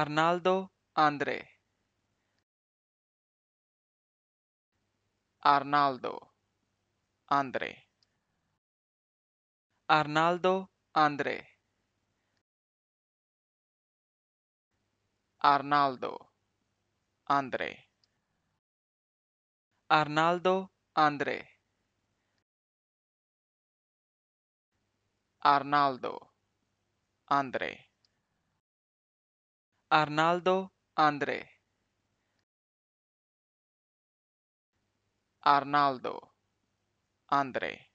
Arnaldo Andre Arnaldo Andre Arnaldo Andre Arnaldo Andre Arnaldo Andre Arnaldo Andre Arnaldo Andre Arnaldo Andre